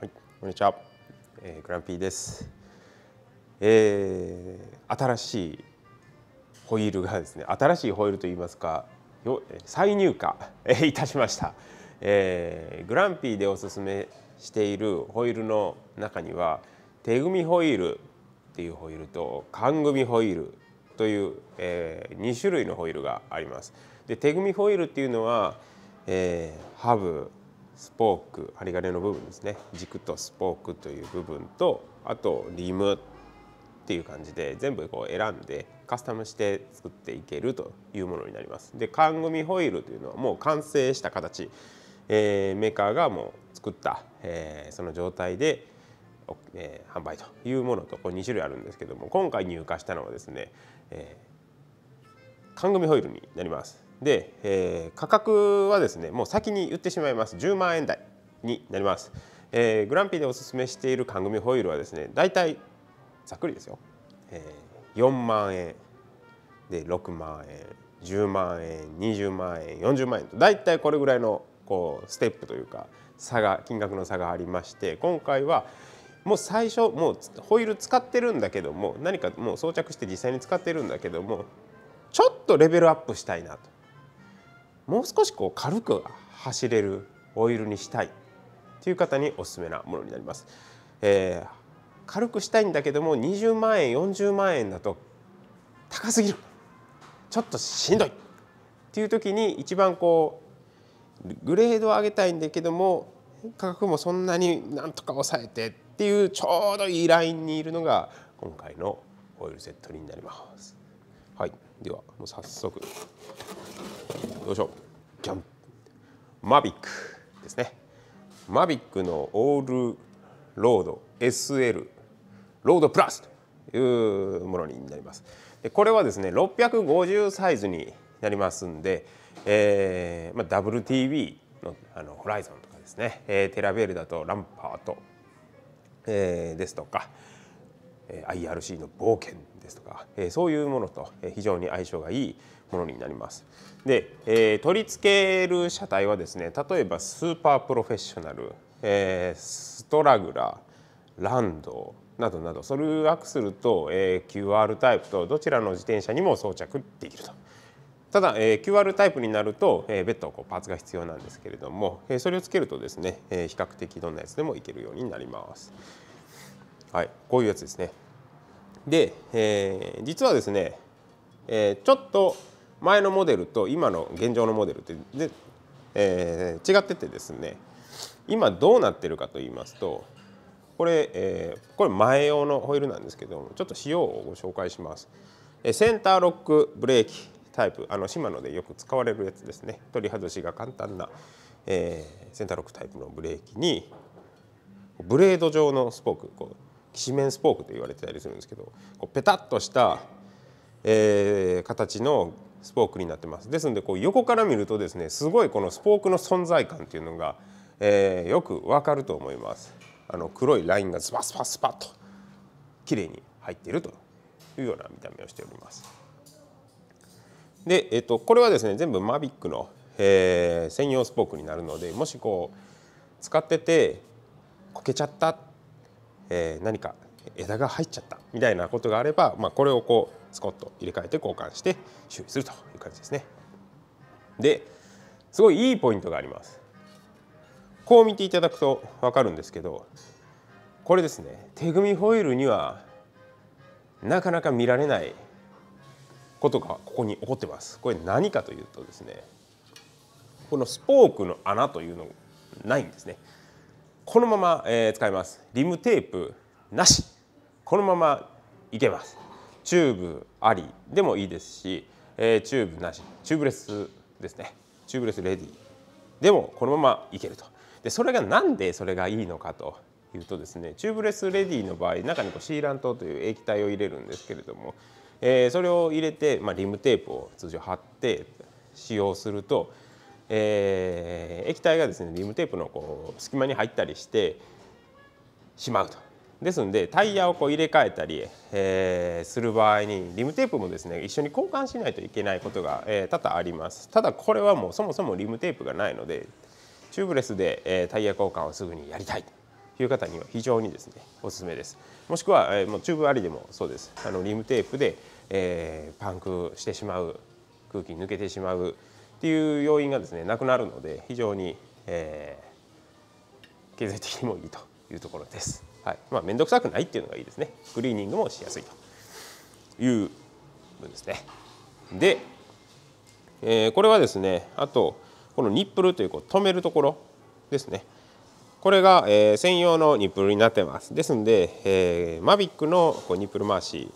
はい、こんにちは、えー、グランピーです、えー、新しいホイールがですね新しいホイールといいますかよ再入荷、いたしました、えー、グランピーでおすすめしているホイールの中には手組みホイールっていうホイールと缶組みホイールという、えー、2種類のホイールがありますで手組ホイールっていうのは、えー、ハブスポーク針金の部分ですね軸とスポークという部分とあとリムっていう感じで全部こう選んでカスタムして作っていけるというものになります。で缶組ホイールというのはもう完成した形、えー、メーカーがもう作った、えー、その状態で、えー、販売というものとこれ2種類あるんですけども今回入荷したのはですね、えー、缶組ホイールになります。で、えー、価格はですねもう先に言ってしまいます10万円台になります、えー、グランピーでおすすめしている缶組ホイールはですね大体ざっくりですよ、えー、4万円で6万円10万円20万円40万円と大体これぐらいのこうステップというか差が金額の差がありまして今回はもう最初もうホイール使ってるんだけども何かもう装着して実際に使ってるんだけどもちょっとレベルアップしたいなともう少しこう軽く走れるオイルにしたいという方におすすめなものになります。えー、軽くしたいんだけども20万円40万円だと高すぎるちょっとしんどいっていう時に一番こうグレードを上げたいんだけども価格もそんなになんとか抑えてっていうちょうどいいラインにいるのが今回のオイルセットになります。はい、ではもう早速どうしう。ギャンマビックですねマビックのオールロード SL ロードプラスというものになりますでこれはですね650サイズになりますんで、えーまあ、WTV のあのホライゾンとかですね、えー、テラベルだとランパート、えー、ですとか、IRC の冒険ですとかそういうものと非常に相性がいいものになります。で取り付ける車体はですね例えばスーパープロフェッショナルストラグラーランドなどなどそれをアクすると QR タイプとどちらの自転車にも装着できると。ただ、え QR タイプになると、え別途こうパーツが必要なんですけれども、えそれをつけるとですね、え比較的どんなやつでもいけるようになります。はい、こういうやつですね。で、えー、実はですね、えー、ちょっと前のモデルと今の現状のモデルってで、えー、違っててですね今どうなってるかと言いますとこれ、えー、これ前用のホイールなんですけどもちょっと仕様をご紹介します。センターロックブレーキタイプあのシマノでよく使われるやつですね取り外しが簡単な、えー、センターロックタイプのブレーキにブレード状のスポークこうきしめんスポークと言われてたりするんですけどこうペタッとした、えー、形のスポークになってますですのでこう横から見るとですねすごいこのスポークの存在感っていうのが、えー、よくわかると思いますあの黒いラインがスパスパスパッと綺麗に入っているというような見た目をしておりますで、えっと、これはですね全部マビックの、えー、専用スポークになるのでもしこう使っててこけちゃったえー、何か枝が入っちゃったみたいなことがあれば、まあ、これをこうスコッと入れ替えて交換して修理するという感じですね。ですごいいいポイントがあります。こう見ていただくと分かるんですけどこれですね手組みホイールにはなかなか見られないことがここに起こってます。これ何かというとですねこのスポークの穴というのないんですね。このまま、え使いますリムテープなしこのままいけますチューブありでもいいですし、えチューブなしチューブレスですねチューブレスレディでもこのままいけるとでそれが何でそれがいいのかというとですねチューブレスレディの場合中にこうシーラントという液体を入れるんですけれども、えー、それを入れて、まあ、リムテープを通常貼って使用するとえー、液体がですねリムテープのこう隙間に入ったりしてしまうと。ですのでタイヤをこう入れ替えたり、えー、する場合にリムテープもですね一緒に交換しないといけないことが、えー、多々ありますただこれはもうそもそもリムテープがないのでチューブレスで、えー、タイヤ交換をすぐにやりたいという方には非常にですねおすすめですもしくは、えー、もうチューブありでもそうですあのリムテープで、えー、パンクしてしまう空気抜けてしまうっていう要因がですねなくなるので非常に、えー、経済的にもいいというところです。はいまあ、面倒くさくないっていうのがいいですね。クリーニングもしやすいという分ですね。で、えー、これはですねあとこのニップルというこう止めるところですね。これが、えー、専用のニップルになってます。ですので、えー、マビックのこうニップル回し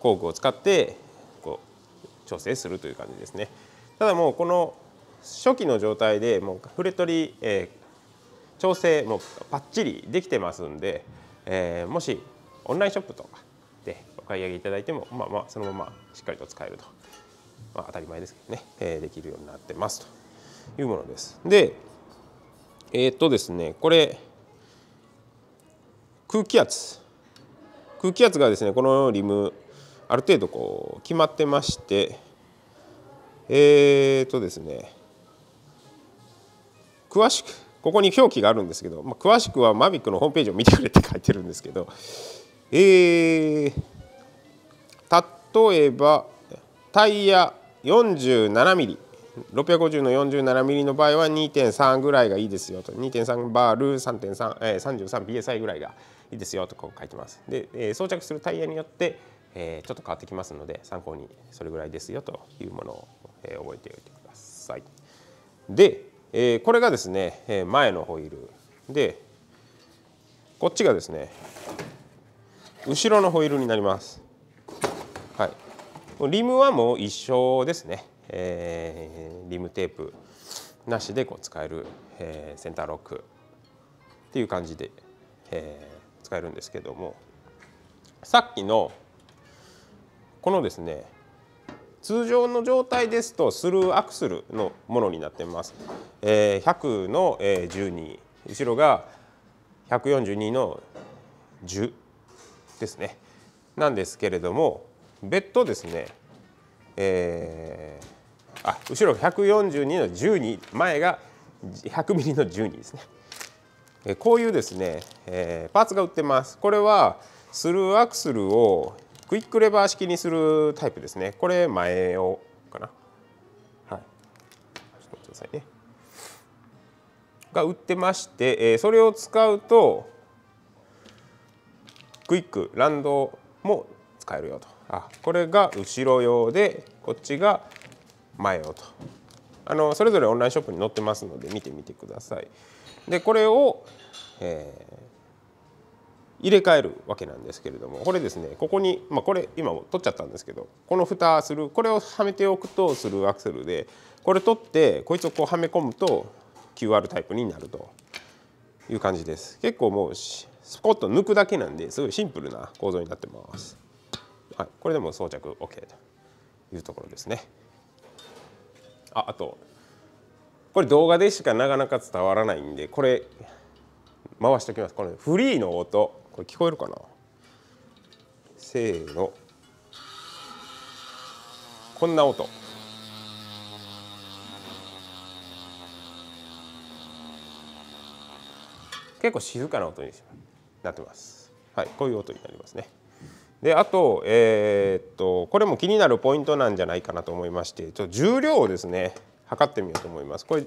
工具を使ってこう調整するという感じですね。ただもうこの初期の状態でもうフレ取り、えー、調整もばっちりできてますんで、えー、もしオンラインショップとかでお買い上げいただいても、まあ、まあそのまましっかりと使えると、まあ、当たり前ですけどね、えー、できるようになってますというものです。でえっとですねこれ空気圧空気圧がですねこのリムある程度こう決まってましてえー、とですね詳しくここに表記があるんですけど、まあ、詳しくはマビックのホームページを見てくれって書いてるんですけど、えー、例えばタイヤ 47mm650 の 47mm の場合は2.3ぐらいがいいですよと2.3バール 33PSI ぐらいがいいですよとこう書いてますで、えー、装着するタイヤによって、えー、ちょっと変わってきますので参考にそれぐらいですよというものをえ覚えておいてください。で、えこれがですね、え前のホイールでこっちがですね後ろのホイールになります。はい、リムはもう一緒ですね、えー、リムテープなしでこう使える、えー、センターロックっていう感じで、えー、使えるんですけどもさっきのこのですね通常の状態ですとスルーアクスルのものになってます。え100の12後ろが142の10ですねなんですけれども別途ですね、えー、あ後ろ142の12前が100ミリの12ですね。こういうですね、えー、パーツが売ってます。これはスルーアクスルをクイックレバー式にするタイプですねこれ前をかなはいちょっと待ってくださいねが売ってまして、えそれを使うとクイックランドも使えるよとあこれが後ろ用でこっちが前用とあのそれぞれオンラインショップに載ってますので見てみてくださいでこれを、え入れ替えるわけなんですけれどもこれですねここに、まあ、これ今取っちゃったんですけどこの蓋するこれをはめておくとするアクセルでこれ取ってこいつをこうはめ込むと QR タイプになるという感じです結構もうスポッと抜くだけなんですごいシンプルな構造になってます、はい、これでも装着 OK というところですねああとこれ動画でしかなかなか伝わらないんでこれ回しておきますこれフリーの音これ聞こえるかなせーのこんな音結構静かな音になってます。はい、こういう音になりますね。であと,、えー、っとこれも気になるポイントなんじゃないかなと思いましてちょっと重量をですね測ってみようと思います。これ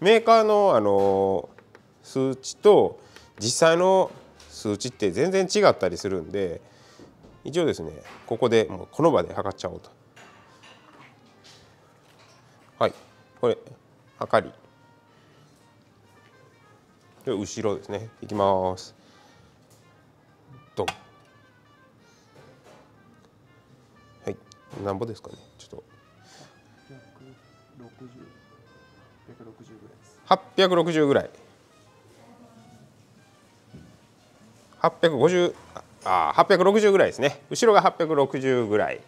メーカーのあの数値と実際の数値って全然違ったりするんで一応ですねここでもうこの場で測っちゃおうとはいこれ測りで後ろですねいきますドンはい何歩ですかねちょっと8 6 0ぐらいです860ぐらい850あ860ぐらいですね後ろが860ぐらい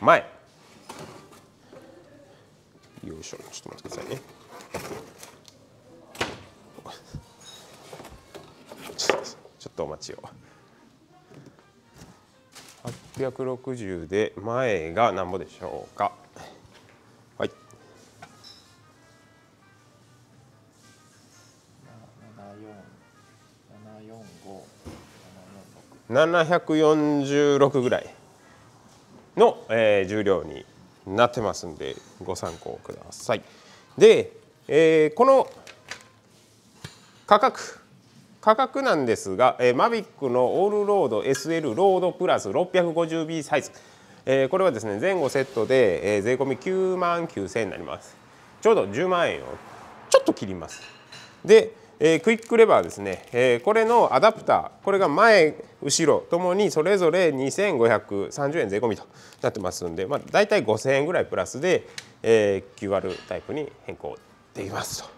前よいしょちょっと待ってくださいねちょっとお待ちを860で前がなんぼでしょうか746ぐらいの、えー、重量になってますんでご参考ください。で、えー、この価格価格なんですが、えー、マビックのオールロード SL ロードプラス 650B サイズ、えー、これはですね前後セットで、えー、税込9万9000円になりますちょうど10万円をちょっと切りますでえー、クイックレバーですね、えー、これのアダプターこれが前後ろともにそれぞれ2530円税込みとなってますんで、まあ、大体5000円ぐらいプラスで、えー、QR タイプに変更できますと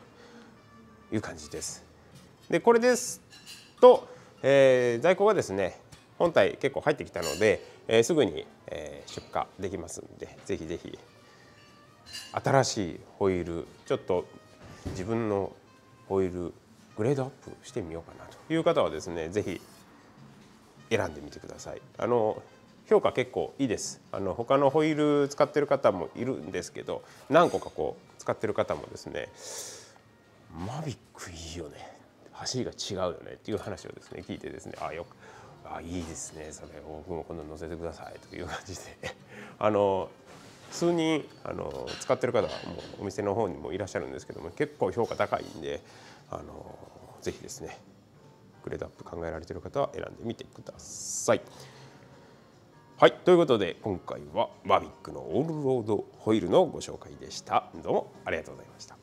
いう感じです。でこれですと、えー、在庫がですね本体結構入ってきたので、えー、すぐに、えー、出荷できますんでぜひぜひ新しいホイールちょっと自分のホイールグレードアップしてみようかなという方はですね是非選んでみてください。あの評価結構いいですあの他のホイール使ってる方もいるんですけど何個かこう使ってる方もですねマビックいいよね走りが違うよねっていう話をですね聞いてですねあよくあいいですねそれ僕も今度乗せてくださいという感じであの数人あの使ってる方はもうお店の方にもいらっしゃるんですけども結構評価高いんであのぜひですねグレードアップ考えられている方は選んでみてください。はいということで今回はマビックのオールロードホイールのご紹介でした。どうもありがとうございました。